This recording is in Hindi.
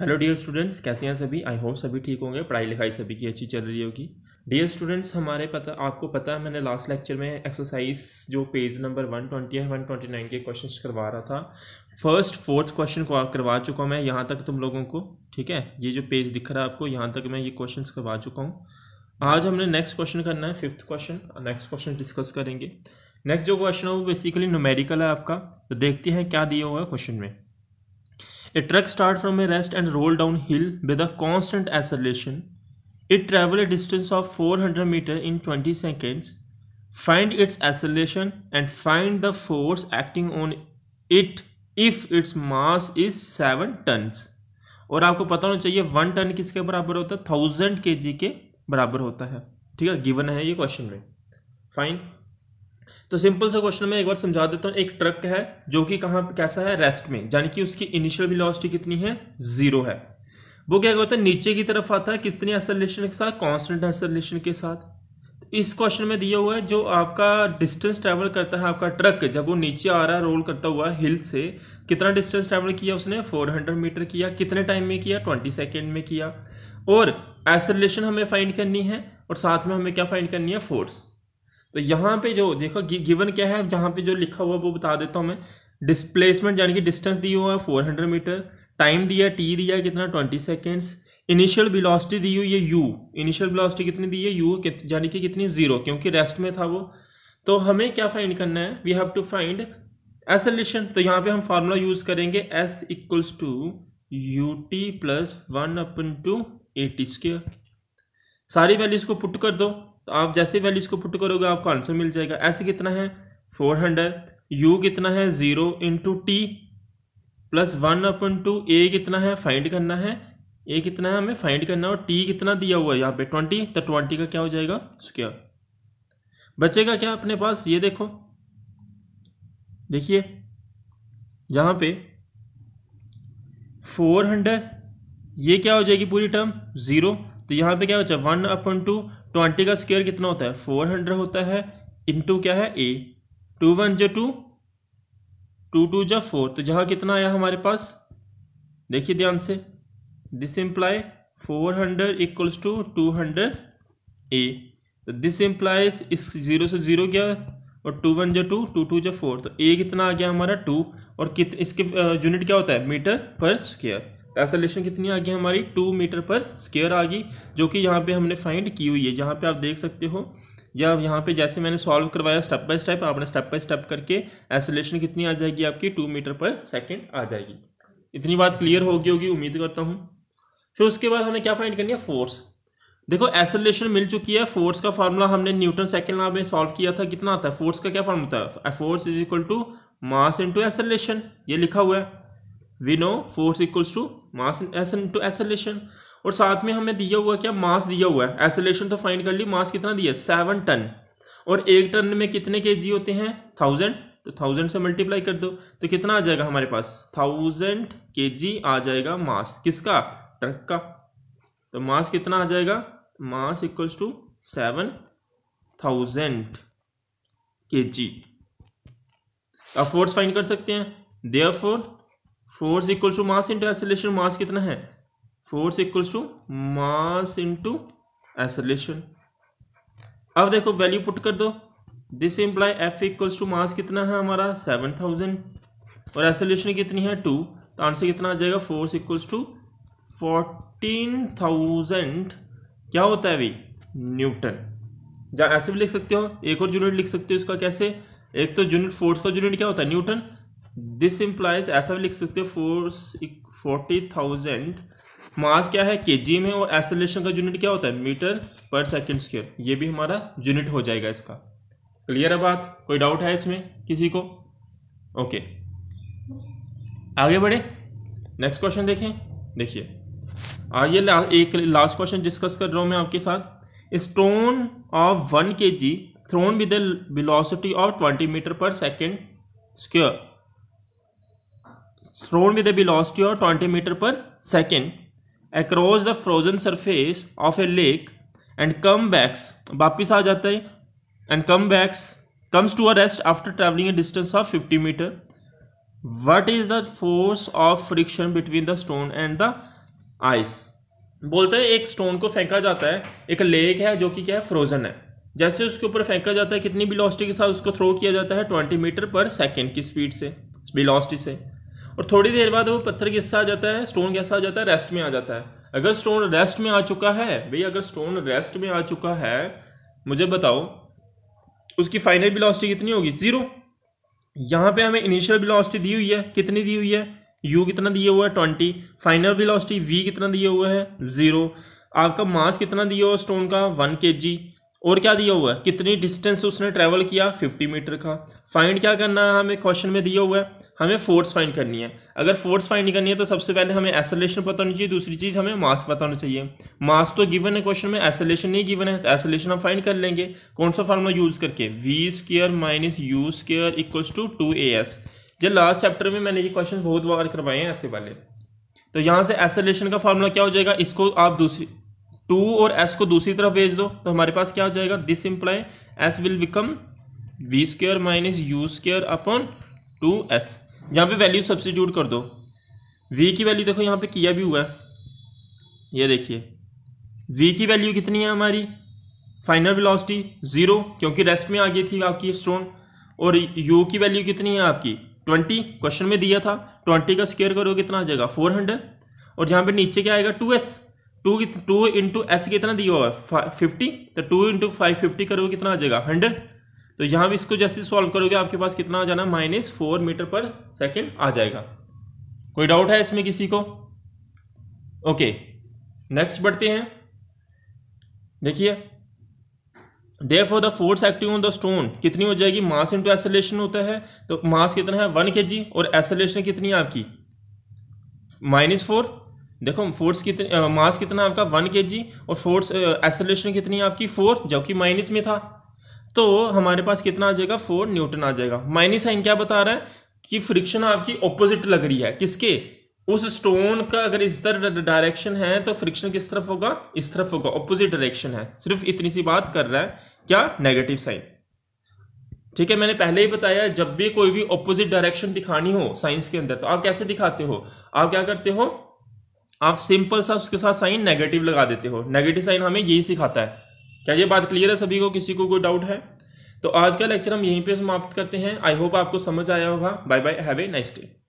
हेलो डियर स्टूडेंट्स कैसे हैं सभी आई होप सभी ठीक होंगे पढ़ाई लिखाई सभी की अच्छी चल रही होगी डियर स्टूडेंट्स हमारे पता आपको पता है मैंने लास्ट लेक्चर में एक्सरसाइज जो पेज नंबर वन ट्वेंटी है वन ट्वेंटी नाइन के क्वेश्चन करवा रहा था फर्स्ट फोर्थ क्वेश्चन को करवा चुका हूँ मैं यहाँ तक तुम लोगों को ठीक है ये जो पेज दिख रहा है आपको यहाँ तक मैं ये क्वेश्चन करवा चुका हूँ आज हमने नेक्स्ट क्वेश्चन करना है fifth question next question discuss करेंगे नेक्स्ट जो क्वेश्चन है वो बेसिकली नोमेरिकल है आपका तो देखते हैं क्या दिया हुआ है क्वेश्चन में a truck start from a rest and roll down hill with a constant acceleration it travel a distance of four hundred metre in twenty seconds find its acceleration and find the force acting on it if its mass is seven tonnes और आपको पता होना चाहिए वन टन किसके बराबर होता है थाउजेंड के जी के बराबर होता है ठीक है गिवन है ये क्वेश्चन में फाइन तो सिंपल सा क्वेश्चन मैं एक बार समझा देता हूँ एक ट्रक है जो कि कहाँ कैसा है रेस्ट में यानी कि उसकी इनिशियल वेलोसिटी कितनी है जीरो है वो क्या होता है नीचे की तरफ आता है कितने एसलेशन के साथ कांस्टेंट एसलेशन के साथ तो इस क्वेश्चन में दिया हुआ है जो आपका डिस्टेंस ट्रैवल करता है आपका ट्रक जब वो नीचे आ रहा है रोल करता हुआ हिल से कितना डिस्टेंस ट्रैवल किया उसने 400 मीटर किया कितने टाइम में किया 20 सेकेंड में किया और एसलेशन हमें फाइंड करनी है और साथ में हमें क्या फाइंड करनी है फोर्स तो यहाँ पे जो देखो गिवन क्या है जहाँ पे जो लिखा हुआ वो बता देता हूँ मैं डिस्प्लेसमेंट यानी कि डिस्टेंस दी हुआ है फोर हंड्रेड मीटर टाइम दिया टी दिया कितना ट्वेंटी सेकेंड्स इनिशियल बिलासिटी दी हुई है यू इनिशियल बिलासिटी कितनी दी है यू यानी कि कितनी जीरो क्योंकि रेस्ट में था वो तो हमें क्या फाइंड करना है we have to find acceleration तो यहाँ पे हम फार्मूला यूज करेंगे s equals to u t plus one upon two a t square सारी वैल्यूज को पुट कर दो तो आप जैसे वैल्यू इसको पुट करोगे आपको आंसर मिल जाएगा एस कितना है फोर हंड्रेड यू कितना है zero into t plus one upon two a कितना है फाइंड करना है ए कितना है हमें फाइंड करना है और टी कितना दिया हुआ है यहाँ पे ट्वेंटी तो ट्वेंटी का क्या हो जाएगा स्क्वायर बचेगा क्या अपने पास ये देखो देखिए यहाँ पे फोर हंड्रेड ये क्या हो जाएगी पूरी टर्म ज़ीरो तो यहाँ पे क्या बचा वन अपन टू ट्वेंटी का स्क्वेयर कितना होता है फोर हंड्रेड होता है इंटू क्या है ए टू वन जो टू टू टू जो फोर तो जहाँ कितना आया हमारे पास देखिए ध्यान से this implies four hundred equals to two hundred a तो दिस इम्प्लाइज इस जीरो से जीरो गया और टू वन जो टू टू टू जो फोर तो ए कितना आ गया हमारा टू और कित इसके यूनिट क्या होता है मीटर पर स्क्वेयर एसोलेशन कितनी आ गई हमारी टू मीटर पर स्केयर आ गई जो कि यहाँ पे हमने फाइंड की हुई है जहाँ पे आप देख सकते हो या यहाँ पे जैसे मैंने सॉल्व करवाया स्टेप बाय स्टेप आपने स्टेप बाय स्टेप करके एसोलेशन कितनी आ जाएगी आपकी टू मीटर पर सेकेंड आ जाएगी इतनी बात क्लियर होगी होगी उम्मीद करता हूँ फिर उसके बाद हमें क्या फाइंड करनी है फोर्स देखो एसोलेशन मिल चुकी है फोर्स का फार्मूला हमने न्यूटन सेकेंड लॉ में सॉल्व किया था कितना आता है फोर्स का क्या फॉर्मूला होता है force is equal to mass into acceleration ये लिखा हुआ है we know force equals to mass to acceleration और साथ में हमें दिया हुआ क्या मास दिया हुआ है एसलेशन तो फाइंड कर ली मास कितना दिया सेवन टन और एक टन में कितने के जी होते हैं थाउजेंड तो थाउजेंड से मल्टीप्लाई कर दो तो कितना आ जाएगा हमारे पास थाउजेंड के जी आ जाएगा मास किसका ट्रक का तो मास कितना आ जाएगा mass equals to seven thousand k g आप फोर्स फाइन कर सकते हैं there force equals to mass into acceleration mass कितना है force equals to mass into acceleration अब देखो वैल्यू पुट कर दो this implies f equals to mass कितना है हमारा सेवन थाउजेंड और एसोल्यूशन कितनी है टू तो आंसर कितना आ जाएगा force equals to fourteen thousand क्या होता है अभी न्यूटन जहाँ ऐसे भी लिख सकते हो एक और यूनिट लिख सकते हो इसका कैसे एक तो यूनिट फोर्स का यूनिट क्या होता है न्यूटन दिस इम्प्लाइज ऐसा भी लिख सकते हैं फोर फोर्टी थाउजेंड मास क्या है के जी में और एसोलेशन का यूनिट क्या होता है मीटर पर सेकेंड स्क्वेयर ये भी हमारा यूनिट हो जाएगा इसका क्लियर है बात कोई डाउट है इसमें किसी को ओके आगे बढ़े नेक्स्ट क्वेश्चन देखें देखिए आइए हाँ, ला, एक लास्ट क्वेश्चन डिस्कस कर रहा हूँ मैं आपके साथ stone of one k g thrown with velocity of twenty metre पर second square thrown with a velocity of 20 meter per second across the frozen surface of a lake and come backs वापस आ जाता है and come backs comes to a rest after traveling a distance of 50 meter what is the force of friction between the stone and the ice बोलते हैं एक स्टोन को फेंका जाता है एक लेक है जो कि क्या है फ्रोजन है जैसे उसके ऊपर फेंका जाता है कितनी बिलोस्टी के साथ उसको थ्रो किया जाता है 20 मीटर पर सेकेंड की स्पीड से बिलोस्टी से और थोड़ी देर बाद वो पत्थर किससे आ जाता है स्टोन कैसा आ जाता है रेस्ट में आ जाता है अगर स्टोन रेस्ट में आ चुका है भाई अगर स्टोन रेस्ट में आ चुका है मुझे बताओ उसकी फाइनल बिलासिटी कितनी होगी जीरो यहाँ पे हमें इनिशियल बिलासिटी दी हुई है कितनी दी हुई है यू कितना दिया हुआ है ट्वेंटी फाइनल बिलासिटी वी कितना दिया हुआ है जीरो आपका मास कितना दिया हुआ स्टोन का वन के जी और क्या दिया हुआ है कितनी डिस्टेंस उसने ट्रैवल किया 50 मीटर का फाइंड क्या करना है हमें क्वेश्चन में दिया हुआ है हमें फोर्स फाइंड करनी है अगर फोर्स फाइंड करनी है तो सबसे पहले हमें एसोलेशन पता होना चाहिए दूसरी चीज़ हमें मास पता होना चाहिए मास तो गिवन है क्वेश्चन में एसोलेशन नहीं गिवन है तो एसोलेशन हम फाइंड कर लेंगे कौन सा फार्मूला यूज़ करके v square minus u square equals to two a s जो लास्ट चैप्टर में मैंने ये क्वेश्चन बहुत बार करवाए हैं ऐसे वाले तो यहाँ से एसोलेशन का फार्मूला क्या हो जाएगा इसको आप दूसरी टू और एस को दूसरी तरफ भेज दो तो हमारे पास क्या हो जाएगा this implies s will become v square minus u square upon two s यहाँ पे वैल्यू सब्सिट्यूट कर दो v की वैल्यू देखो यहाँ पे किया भी हुआ है ये देखिए v की वैल्यू कितनी है हमारी फाइनल वेलोसिटी जीरो क्योंकि रेस्ट में आ गई थी आपकी स्टोन और u की वैल्यू कितनी है आपकी ट्वेंटी क्वेश्चन में दिया था ट्वेंटी का स्केयर करो कितना आ जाएगा फोर हंड्रेड और यहाँ पे नीचे क्या आएगा two s two two into s कितना दिया हुआ फिफ्टी तो टू इंटू फाइव फिफ्टी करोगे कितना आ जाएगा हंड्रेड तो यहाँ भी इसको जैसे सॉल्व करोगे आपके पास कितना आ जाना माइनस फोर मीटर पर सेकेंड आ जाएगा कोई डाउट है इसमें किसी को ओके नेक्स्ट बढ़ते हैं देखिए therefore the force active on the stone कितनी हो जाएगी मास इंटू एसोलेशन होता है तो मास कितना है वन के जी और एसोलेशन कितनी है आपकी माइनस फोर देखो फोर्स कितनी मास कितना आपका वन के जी और फोर्स एसोलेशन कितनी आपकी फोर जबकि माइनस में था तो हमारे पास कितना आ जाएगा फोर न्यूटन आ जाएगा माइनस साइन क्या बता रहा है कि फ्रिक्शन आपकी ऑपोजिट लग रही है किसके उस स्टोन का अगर इस तरह डायरेक्शन है तो फ्रिक्शन किस तरफ होगा इस तरफ होगा ऑपोजिट डायरेक्शन है सिर्फ इतनी सी बात कर रहा है क्या नेगेटिव साइन ठीक है मैंने पहले ही बताया जब भी कोई भी ऑपोजिट डायरेक्शन दिखानी हो साइंस के अंदर तो आप कैसे दिखाते हो आप क्या करते हो आप सिंपल सा उसके साथ साइन नेगेटिव लगा देते हो नेगेटिव साइन हमें यही सिखाता है क्या ये बात क्लियर है सभी को किसी को कोई डाउट है तो आज का लेक्चर हम यहीं पे समाप्त करते हैं आई होप आपको समझ आया होगा bye bye have a nice day